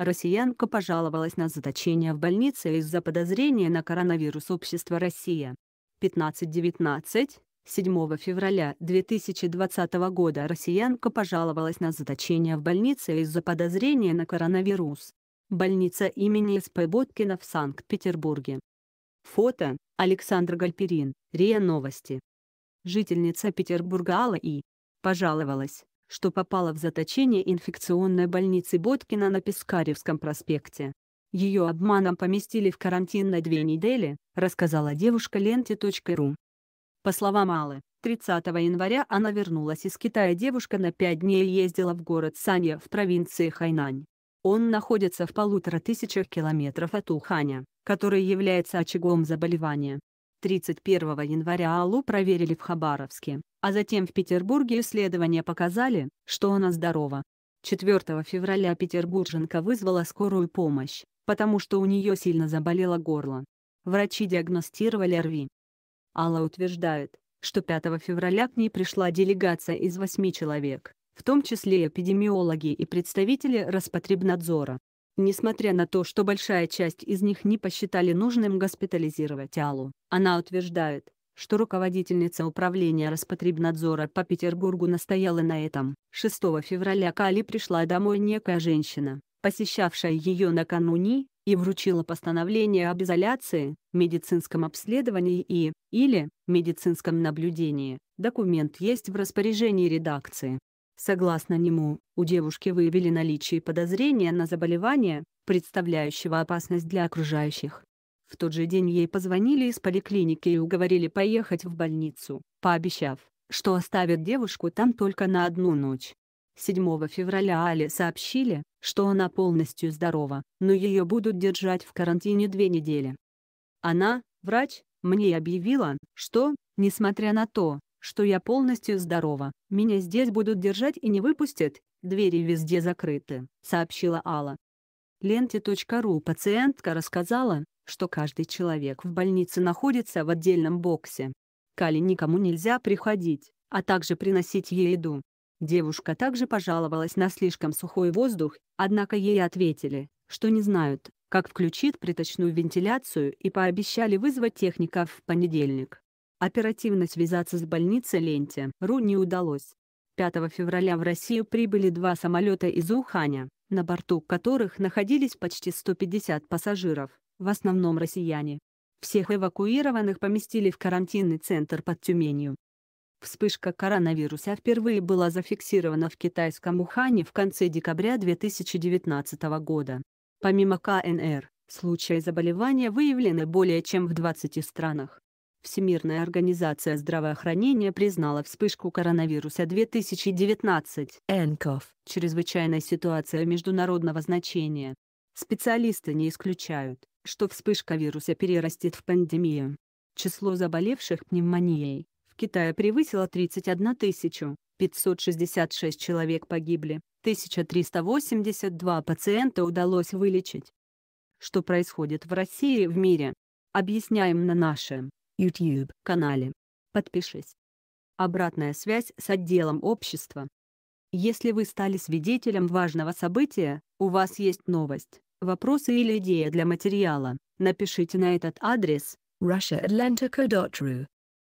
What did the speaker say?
Россиянка пожаловалась на заточение в больнице из-за подозрения на коронавирус общества «Россия». 15-19, 7 февраля 2020 года россиянка пожаловалась на заточение в больнице из-за подозрения на коронавирус. Больница имени СП Боткина в Санкт-Петербурге. Фото Александр Гальперин, РИА Новости. Жительница Петербурга Алла И. пожаловалась, что попала в заточение инфекционной больницы Боткина на Пискаревском проспекте. Ее обманом поместили в карантин на две недели, рассказала девушка ленте.ру. По словам Аллы, 30 января она вернулась из Китая. Девушка на пять дней ездила в город Санья в провинции Хайнань. Он находится в полутора тысячах километров от Уханя, который является очагом заболевания. 31 января Аллу проверили в Хабаровске, а затем в Петербурге исследования показали, что она здорова. 4 февраля петербурженка вызвала скорую помощь, потому что у нее сильно заболело горло. Врачи диагностировали РВИ. Алла утверждает, что 5 февраля к ней пришла делегация из 8 человек, в том числе эпидемиологи и представители Роспотребнадзора. Несмотря на то, что большая часть из них не посчитали нужным госпитализировать Аллу, она утверждает, что руководительница управления распотребнадзора по Петербургу настояла на этом. 6 февраля к Али пришла домой некая женщина, посещавшая ее накануне, и вручила постановление об изоляции, медицинском обследовании и, или, медицинском наблюдении. Документ есть в распоряжении редакции. Согласно нему, у девушки выявили наличие подозрения на заболевание, представляющего опасность для окружающих. В тот же день ей позвонили из поликлиники и уговорили поехать в больницу, пообещав, что оставят девушку там только на одну ночь. 7 февраля Али сообщили, что она полностью здорова, но ее будут держать в карантине две недели. Она, врач, мне объявила, что, несмотря на то, что я полностью здорова. Меня здесь будут держать и не выпустят. Двери везде закрыты», — сообщила Алла. Ленте.ру пациентка рассказала, что каждый человек в больнице находится в отдельном боксе. Кали никому нельзя приходить, а также приносить ей еду. Девушка также пожаловалась на слишком сухой воздух, однако ей ответили, что не знают, как включить приточную вентиляцию и пообещали вызвать техников в понедельник. Оперативно связаться с больницей Ленте РУ не удалось. 5 февраля в Россию прибыли два самолета из Уханя, на борту которых находились почти 150 пассажиров, в основном россияне. Всех эвакуированных поместили в карантинный центр под Тюменью. Вспышка коронавируса впервые была зафиксирована в китайском Ухане в конце декабря 2019 года. Помимо КНР, случаи заболевания выявлены более чем в 20 странах. Всемирная организация здравоохранения признала вспышку коронавируса 2019 нков чрезвычайной ситуацией международного значения. Специалисты не исключают, что вспышка вируса перерастет в пандемию. Число заболевших пневмонией в Китае превысило 31 тысячу, 566 человек погибли, 1382 пациента удалось вылечить. Что происходит в России и в мире? Объясняем на нашем YouTube канале. Подпишись. Обратная связь с отделом общества. Если вы стали свидетелем важного события, у вас есть новость, вопросы или идея для материала, напишите на этот адрес russiaatlantico.ru